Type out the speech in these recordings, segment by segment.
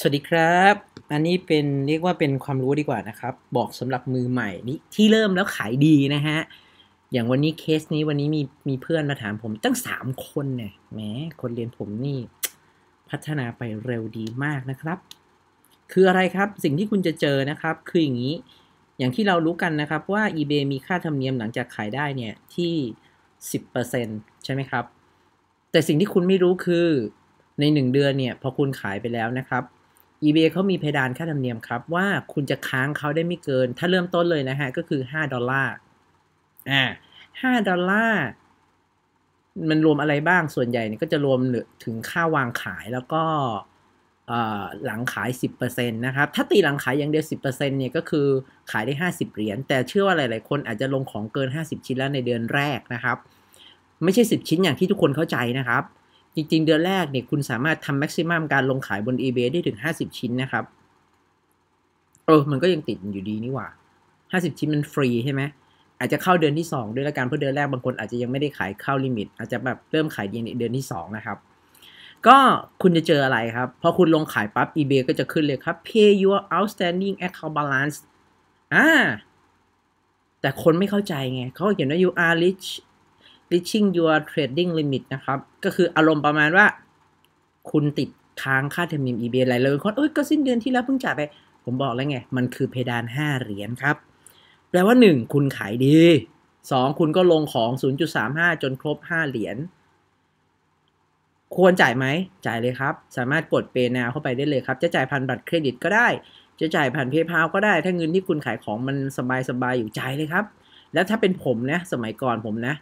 สวัสดีครับ อันนี้เป็นเรียกว่าเป็นความรู้ดีกว่านะครับ บอกสำหรับมือใหม่นี้ที่เริ่มแล้วขายดีนะฮะ อย่างวันนี้เคสนี้วันนี้มีมีเพื่อนมาถามผม ตั้งสามคนเนี่ย แหม คนเรียนผมนี่ พัฒนาไปเร็วดีมากนะครับ คืออะไรครับสิ่งที่คุณจะเจอนะครับ คืออย่างนี้ อย่างที่เรารู้กันนะครับว่า eBay มีค่าธรรมเนียมหลังจากขายได้เนี่ยที่สิบเเปอร์ซ10%ใช่ไหมครับ แต่สิ่งที่คุณไม่รู้คือในหนึ่งเดือนเนี่ย พอคุณขายไปแล้วนะครับ eBay เขามีเพดานค่าธรรมเนียมครับ ว่าคุณจะค้างเขาได้ไม่เกิน ถ้าเริ่มต้นเลยนะฮะก็คือ 5 ดอลลาร์อ่าห้าดอลลาร์ มันรวมอะไรบ้างส่วนใหญ่เนี่ยก็จะรวมถึงค่าวางขายแล้วก็หลังขาย 10%นะครับ ถ้าตีหลังขายอย่างเดียว 10%เนี่ยก็คือขายได้ 50 เหรียญแต่เชื่อว่าหลาย ๆ คนอาจจะลงของเกิน 50 ชิ้นแล้วในเดือนแรกนะครับ ไม่ใช่10ชิ้นอย่างที่ทุกคนเข้าใจนะครับจริงๆ เดือนแรกเนี่ยคุณสามารถทำแม็กซิมัมการลงขายบน eBay ได้ถึง 50 ชิ้นนะครับ เออ มันก็ยังติดอยู่ดีนี่หว่า 50 ชิ้นมันฟรีใช่ไหมอาจจะเข้าเดือนที่ 2 ด้วยละกัน เพราะเดือนแรกบางคนอาจจะยังไม่ได้ขายเข้าลิมิต อาจจะแบบเริ่มขายเดือนเดือนที่ 2 นะครับ ก็คุณจะเจออะไรครับ พอคุณลงขายปั๊บ eBay ก็จะขึ้นเลยครับ pay your outstanding account balance อ่า แต่คนไม่เข้าใจไงเขาเขียนว่า you are rich reaching your trading limit นะครับ ก็คืออารมณ์ประมาณว่า คุณติดค้างค่าธรรมเนียม e b อะไรเลยคนเอ้ยก็สิ้นเดือนที่แล้วเพิ่งจ่ายไป ผมบอกแล้วไง มันคือเพดาน 5 เหรียญครับ แปลว่า 1 คุณขายดี 2 คุณก็ลงของ 0.35 จนครบ 5 เหรียญควรจ่ายไหม จ่ายเลยครับ สามารถกดเปย์นาเข้าไปได้เลยครับ จะจ่ายผ่านบัตรเครดิตก็ได้ จะจ่ายผ่านเพย์พาก็ได้ ถ้าเงินที่คุณขายของมันสบายๆอยู่จ่ายเลยครับ แล้วถ้าเป็นผมนะ สมัยก่อนผมนะ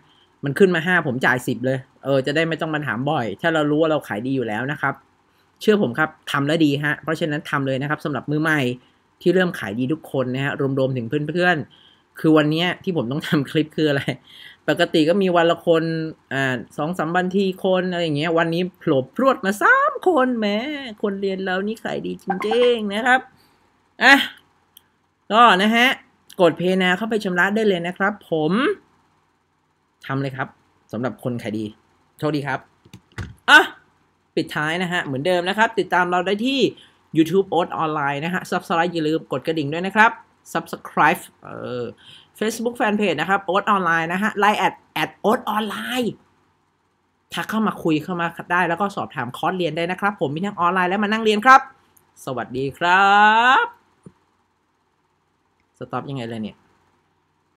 มันขึ้นมาห้าผมจ่ายสิบเลยเออ จะได้ไม่ต้องมาถามบ่อย ถ้าเรารู้ว่าเราขายดีอยู่แล้วนะครับ เชื่อผมครับทำแล้วดีฮะ เพราะฉะนั้นทำเลยนะครับ สำหรับมือใหม่ ที่เริ่มขายดีทุกคนนะฮะรวมๆ ถึงเพื่อนๆ คือวันนี้ที่ผมต้องทำคลิปคืออะไร ปกติก็มีวันละคนอ่าสองสามวันทีคนอะไรอย่างเงี้ยวันนี้โผล่พรวดมาสามคนแม้คนเรียนเรานี่ขายดีจริงๆนะครับอ่ะก็นะฮะ กดเพย์นาเข้าไปชำระได้เลยนะครับ ผมทำเลยครับสำหรับคนขายดีโชคดีครับ อ่ะ ปิดท้ายนะฮะ เหมือนเดิมนะครับ ติดตามเราได้ที่ YouTube โอ๊ตออนไลน์นะฮะซับสไครต์อย่าลืม กดกระดิ่งด้วยนะครับ Subscribe เอ่อ Facebook Fanpage นะครับโอ๊ตออนไลน์นะฮะไลน์แอดแอดโอ๊ตออนไลน์ทักเข้ามาคุยเข้ามาได้แล้วก็สอบถามคอร์สเรียนได้นะครับ ผมมีทั้งออนไลน์และมานั่งเรียนครับ สวัสดีครับ สต็อปยังไงเลยเนี่ย